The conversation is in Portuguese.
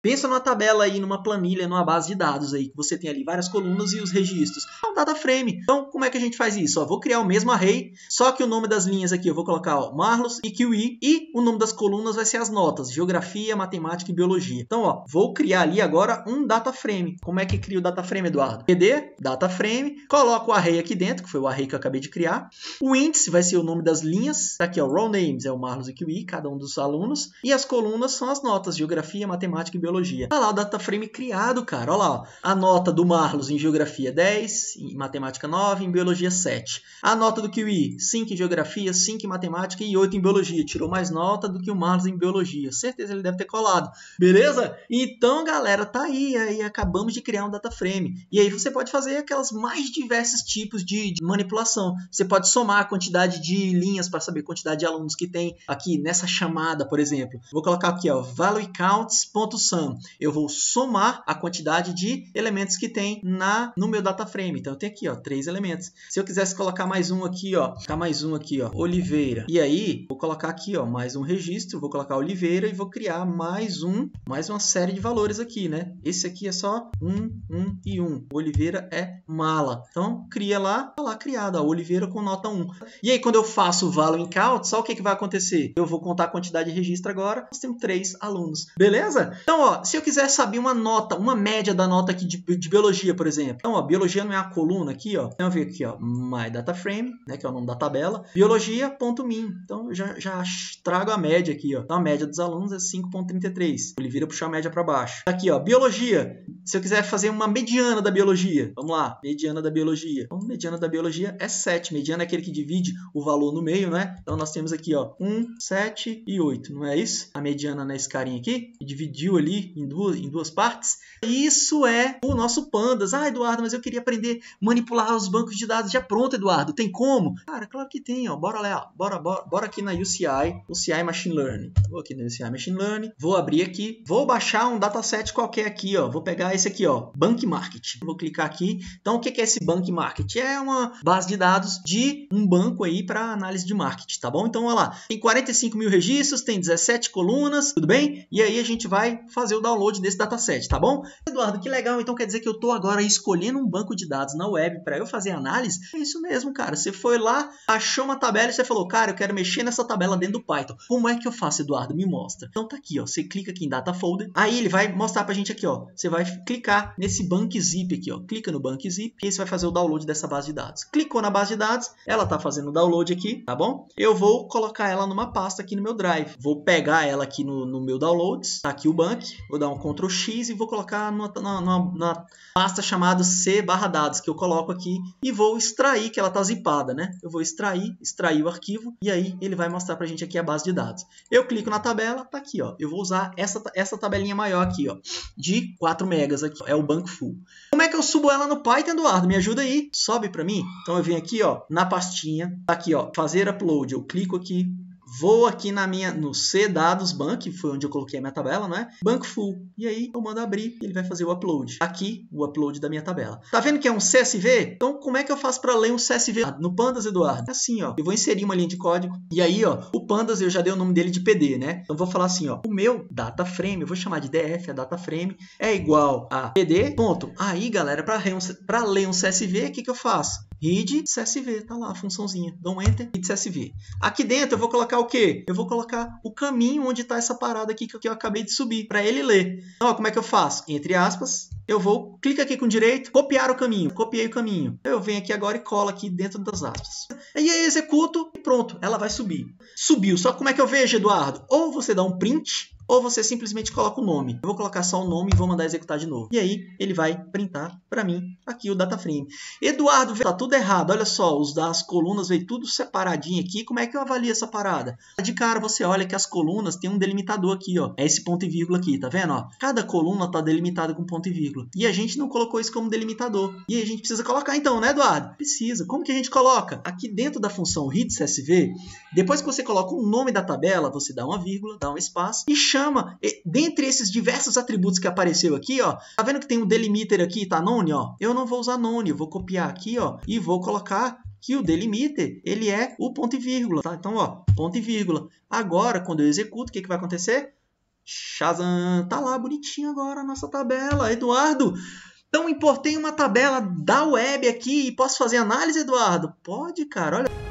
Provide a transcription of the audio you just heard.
Pensa numa tabela aí, numa planilha, numa base de dados aí, que você tem ali várias colunas e os registros. É então, um data frame. Então, como é que a gente faz isso? Ó, vou criar o mesmo array, só que o nome das linhas aqui eu vou colocar ó, Marlos e QI, e o nome das colunas vai ser as notas, geografia, matemática e biologia. Então, ó, vou criar ali agora um data frame. Como é que cria o data frame, Eduardo? PD, data frame, coloco o array aqui dentro, que foi o array que eu acabei de criar. O índice vai ser o nome das linhas, tá aqui ó, row names é o Marlos e QI, cada um dos alunos, e as colunas são as notas, geografia, matemática e biologia biologia. Tá lá o dataframe criado, cara. Olha lá, ó. a nota do Marlos em geografia 10, em matemática 9, em biologia 7. A nota do Kiwi, 5 em geografia, 5 em matemática e 8 em biologia. Tirou mais nota do que o Marlos em biologia. Certeza ele deve ter colado. Beleza? Então, galera, tá aí. aí acabamos de criar um dataframe. E aí você pode fazer aquelas mais diversos tipos de, de manipulação. Você pode somar a quantidade de linhas para saber a quantidade de alunos que tem aqui nessa chamada, por exemplo. Vou colocar aqui, ó, valuecounts.sum sum. Eu vou somar a quantidade de elementos que tem na, no meu data frame. Então eu tenho aqui, ó, três elementos. Se eu quisesse colocar mais um aqui, ó, tá mais um aqui, ó, Oliveira. E aí, vou colocar aqui, ó, mais um registro, vou colocar Oliveira e vou criar mais um, mais uma série de valores aqui, né? Esse aqui é só um, um e um. Oliveira é mala. Então cria lá, tá lá criada, Oliveira com nota 1. E aí quando eu faço o value count, só o que, que vai acontecer? Eu vou contar a quantidade de registro agora. Nós temos três alunos, beleza? Então, ó, ó, se eu quiser saber uma nota, uma média da nota aqui de, de biologia, por exemplo. Então, ó, biologia não é a coluna aqui, ó. Então, eu vi aqui, ó, my data frame, né, que é o nome da tabela, biologia.min. Então, eu já, já trago a média aqui, ó. Então, a média dos alunos é 5.33. Ele vira puxar a média para baixo. Tá aqui, ó, biologia. Se eu quiser fazer uma mediana da biologia, vamos lá, mediana da biologia. Então, mediana da biologia é 7. Mediana é aquele que divide o valor no meio, né? Então, nós temos aqui, ó, 1, 7 e 8, não é isso? A mediana nesse carinha aqui, dividiu ali dividir em duas, em duas partes. Isso é o nosso Pandas. Ah, Eduardo, mas eu queria aprender a manipular os bancos de dados. Já pronto, Eduardo. Tem como? Cara, claro que tem. Ó. Bora lá. Bora, bora, bora aqui na UCI, UCI Machine Learning. Vou aqui na UCI Machine Learning. Vou abrir aqui. Vou baixar um dataset qualquer aqui. ó. Vou pegar esse aqui, ó. Bank Market. Vou clicar aqui. Então, o que é esse Bank Market? É uma base de dados de um banco aí para análise de marketing, tá bom? Então, olha lá. Tem 45 mil registros, tem 17 colunas, tudo bem? E aí a gente vai fazer fazer o download desse dataset, tá bom? Eduardo, que legal, então quer dizer que eu estou agora escolhendo um banco de dados na web para eu fazer análise? É isso mesmo, cara. Você foi lá, achou uma tabela e você falou, cara, eu quero mexer nessa tabela dentro do Python. Como é que eu faço, Eduardo? Me mostra. Então tá aqui, ó. Você clica aqui em Data Folder, aí ele vai mostrar pra gente aqui, ó. Você vai clicar nesse Bank Zip aqui, ó. Clica no Bank Zip e aí você vai fazer o download dessa base de dados. Clicou na base de dados, ela tá fazendo o download aqui, tá bom? Eu vou colocar ela numa pasta aqui no meu Drive. Vou pegar ela aqui no, no meu Downloads, tá aqui o Bank, vou dar um Ctrl X e vou colocar na, pasta chamada C barra dados, que eu coloco aqui, e vou extrair, que ela está zipada, né? Eu vou extrair, extrair o arquivo, e aí ele vai mostrar para a gente aqui a base de dados. Eu clico na tabela, tá aqui, ó. Eu vou usar essa, essa tabelinha maior aqui, ó, de 4 megas aqui, é o banco full. Como é que eu subo ela no Python, Eduardo? Me ajuda aí, sobe para mim. Então eu venho aqui, ó, na pastinha, tá aqui, ó, fazer upload, eu clico aqui, vou aqui na minha no C dados bank, foi onde eu coloquei a minha tabela, né? Banco full. E aí eu mando abrir e ele vai fazer o upload. Aqui o upload da minha tabela. Tá vendo que é um CSV? Então como é que eu faço para ler um CSV ah, no Pandas, Eduardo? É assim, ó. Eu vou inserir uma linha de código e aí, ó, o Pandas eu já dei o nome dele de PD, né? Então vou falar assim, ó, o meu data frame, eu vou chamar de DF, a data frame é igual a PD. Ponto. Aí, galera, para ler um CSV, o que que eu faço? read CSV, tá lá a funçãozinha. Dá um enter e CSV. Aqui dentro eu vou colocar o quê? Eu vou colocar o caminho onde está essa parada aqui que eu acabei de subir, para ele ler. Então, ó, como é que eu faço? Entre aspas, eu vou, clica aqui com o direito, copiar o caminho. Copiei o caminho. Eu venho aqui agora e colo aqui dentro das aspas. E aí executo e pronto, ela vai subir. Subiu. Só como é que eu vejo, Eduardo? Ou você dá um print ou você simplesmente coloca o nome. Eu vou colocar só o nome e vou mandar executar de novo. E aí ele vai printar para mim aqui o data frame. Eduardo, tá tudo errado. Olha só, os das colunas veio tudo separadinho aqui. Como é que eu avalio essa parada? De cara você olha que as colunas tem um delimitador aqui, ó. É esse ponto e vírgula aqui, tá vendo? Ó? Cada coluna tá delimitada com ponto e vírgula. E a gente não colocou isso como delimitador. E a gente precisa colocar então, né, Eduardo? Precisa. Como que a gente coloca? Aqui dentro da função CSV, depois que você coloca o nome da tabela, você dá uma vírgula, dá um espaço e chama chama, dentre esses diversos atributos que apareceu aqui, ó, tá vendo que tem um delimiter aqui, tá none, ó? Eu não vou usar none, vou copiar aqui, ó, e vou colocar que o delimiter, ele é o ponto e vírgula, tá? Então, ó, ponto e vírgula. Agora, quando eu executo, o que, que vai acontecer? Shazam! Tá lá bonitinho agora a nossa tabela. Eduardo, então importei uma tabela da web aqui e posso fazer análise, Eduardo? Pode, cara, olha...